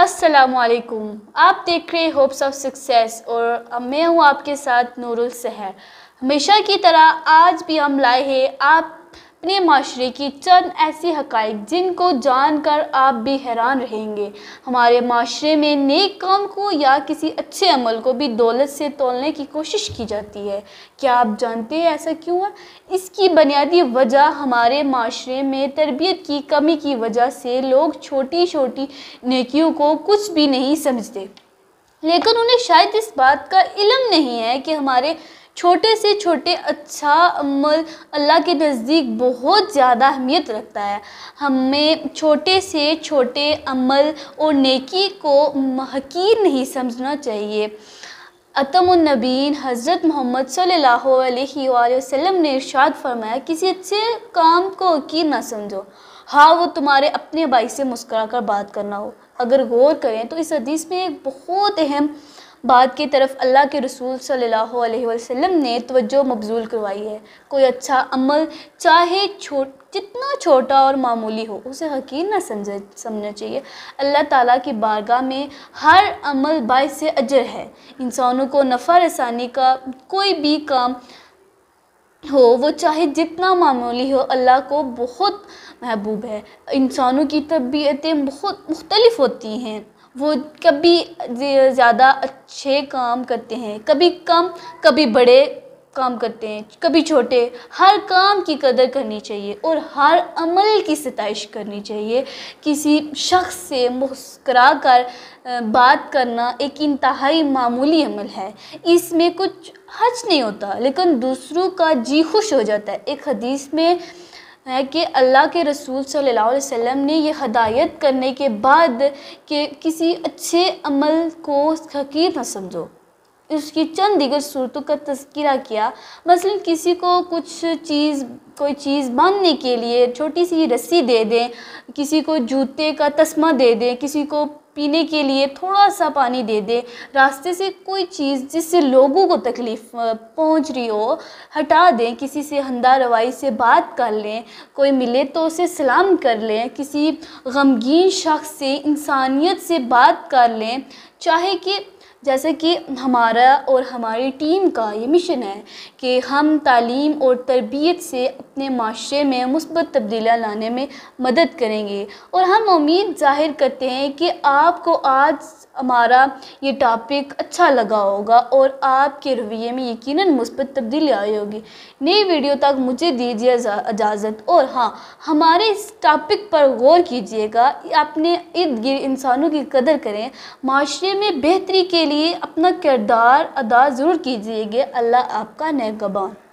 असलकुम आप देख रहे होप्स ऑफ सक्सेस और मैं हूँ आपके साथ नूरुल सहर हमेशा की तरह आज भी हम लाए हैं आप अपने माशरे की चंद ऐसी हकाइक जिनको जान कर आप भी हैरान रहेंगे हमारे माशरे में नेक काम को या किसी अच्छे अमल को भी दौलत से तोलने की कोशिश की जाती है क्या आप जानते हैं ऐसा क्यों है इसकी बुनियादी वजह हमारे माशरे में तरबियत की कमी की वजह से लोग छोटी छोटी नेकियों को कुछ भी नहीं समझते लेकिन उन्हें शायद इस बात का इलम नहीं है कि हमारे छोटे से छोटे अच्छा अमल अल्लाह के नज़दीक बहुत ज़्यादा अहमियत रखता है हमें छोटे से छोटे अमल और नेकी को महकीर नहीं समझना चाहिए अतमनबीन हज़रत मोहम्मद सल्ला वसम ने इर्शाद फरमाया किसी अच्छे काम को हकीर ना समझो हाँ वो तुम्हारे अपने भाई से मुस्करा कर बात करना हो अगर गौर करें तो इस हदीस में एक बहुत अहम बाद की तरफ अल्लाह के रसूल सल्लल्लाहु अलैहि वसल्लम ने तवज्जो मबजूल करवाई है कोई अच्छा अमल चाहे छोट जितना छोटा और मामूली हो उसे हकीर ना समझ समझना चाहिए अल्लाह ताला की बारगाह में हर अमल बाय से अजर है इंसानों को नफ़ा रसानी का कोई भी काम हो वो चाहे जितना मामूली हो अल्लाह को बहुत महबूब है इंसानों की तबीयतें बहुत मुख्तलिफ होती हैं वो कभी ज़्यादा अच्छे काम करते हैं कभी कम कभी बड़े काम करते हैं कभी छोटे हर काम की कदर करनी चाहिए और हर अमल की सतश करनी चाहिए किसी शख्स से मुस्करा कर बात करना एक इंतहाई मामूली अमल है इसमें कुछ हज नहीं होता लेकिन दूसरों का जी खुश हो जाता है एक हदीस में है कि अल्लाह के रसूल सल्लल्लाहु अलैहि वसल्लम ने यह हदायत करने के बाद कि किसी अच्छे अमल को हकीर न समझो उसकी चंद दिगर सूरतों का तस्करा किया मसलन किसी को कुछ चीज़ कोई चीज़ बांधने के लिए छोटी सी रस्सी दे दें किसी को जूते का तस्मा दे दें किसी को पीने के लिए थोड़ा सा पानी दे दे रास्ते से कोई चीज़ जिससे लोगों को तकलीफ़ पहुंच रही हो हटा दें किसी से हंदा रवाई से बात कर लें कोई मिले तो उसे सलाम कर लें किसी गमगीन शख्स से इंसानियत से बात कर लें चाहे कि जैसे कि हमारा और हमारी टीम का ये मिशन है कि हम तालीम और तरबियत से अपने माशरे में मुस्बत तब्दीलियाँ लाने में मदद करेंगे और हम उम्मीद ज़ाहिर करते हैं कि आपको आज हमारा ये टॉपिक अच्छा लगा होगा और आपके रवैये में यकीनन मुस्बत तब्दीली आई होगी नई वीडियो तक मुझे दीजिए इजाज़त और हाँ हमारे इस टॉपिक पर गौर कीजिएगा अपने इर्द गिर्द इंसानों की कदर करें माशरे में बेहतरी के लिए अपना किरदार अदा ज़रूर कीजिएगा अल्लाह आपका नगबान